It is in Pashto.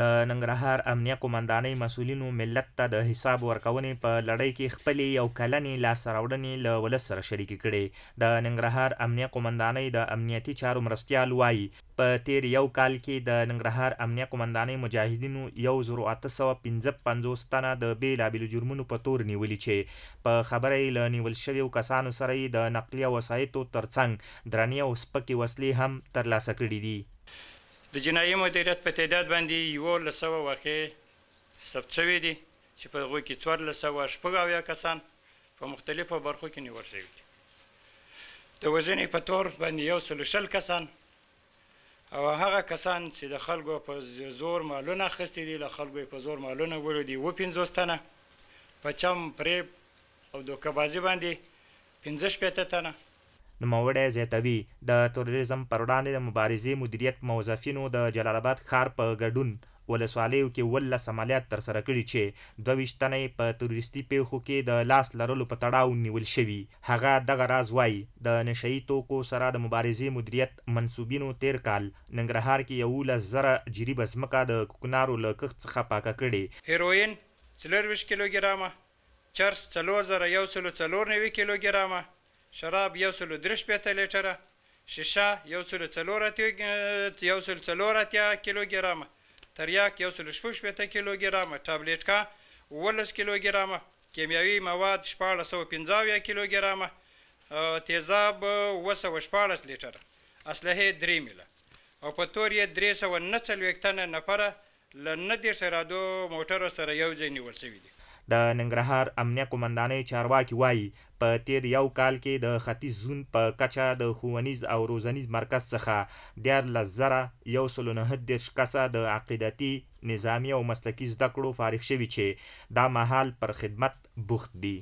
د ننګرهار امنیه قومندانۍ مسولینو ملت ته د حساب ورکونې په لړۍ کې خپلې یو کلنې لاسته راوړنې له ولس سره شریکې کړې د ننګرهار امنیه قومندانۍ د امنیتي چارو مرستیال وایي په تیر یو کال کې د ننګرهار امنیه قومندانۍ مجاهدینو یو زرو اته سوه پنځه پنځوس تنه د بېلابېلو جرمونو په تور نیولي چې په خبره یې له نیول شویو کسانو سره یې د نقلیه وسایطو ترڅنګ درنې او سپکې وسلې هم ترلاسه کړي دي د جنایي مدیریت په تعداد باندې یو لسوه واقعې ثبت شوې دي چې په هغوی کې څوار لسوه شپږ اویا کسان په مختلفو برخو کې نیول شوي دي د وژنې په تور باندې یو سل شل کسان او هغه کسان چې د خلکو په زور مالونه اخیستي دي له خلکو یې په زور مالونه وړي دي وپنځوس تنه په چم فریب او دوکهبازي باندې پنځه شپېته تنه نوموړی زیاتوي د تروریزم پر وړاندې د مبارزې مدیریت موظفینو د جلال آباد ښار په ګډون ولسوالیو کې ولس عملیات ترسره کړي چې دوه ویشت تنه په تروریستي پیښو کې د لاس لرلو په تړاو نیول شوي هغه دغه راز وایي د نشئی توکو سره د مبارزې مدیریت منصوبینو تیر کال ننګرهار کې یولس زره جریبه ځمکه د کوکنارو له کښت څخه پاکه کړې هیروین څلرویشت کیلوګرامه چرس څلور زره یو سلو څلور نوي کیلوګرامه شراب یو سلو درش پیته لیتره شیشه یو سلو یو سلو څلور اتیا کیلوګرامه تریاک یو سلو شپږ شپېته کیلوګرامه ټابلیټکا اوولس کیلوګرامه کیمیاوي مواد شپاړس سوه پنځه اویا کیلوګرامه تیزاب اووه سوه شپاړس لیټره اسلحې درې میله او په تور یې درې سوه نه څلوېښت تنه نفره له نه دېرش ارادو موټرو سره یو ځای نیول شوي دي د ننګرهار امنیه قومندانۍ چارواکي وایي په تیر یو کال کې د ختیځ زون په کچه د ښوونیز او روزنیز مرکز څخه دیارلس زره یو سل نهه دېرش کسه د عقیدتي نظامي او مسلکي زده کړو فارغ شوي چې دا مهال پر خدمت بوخت دي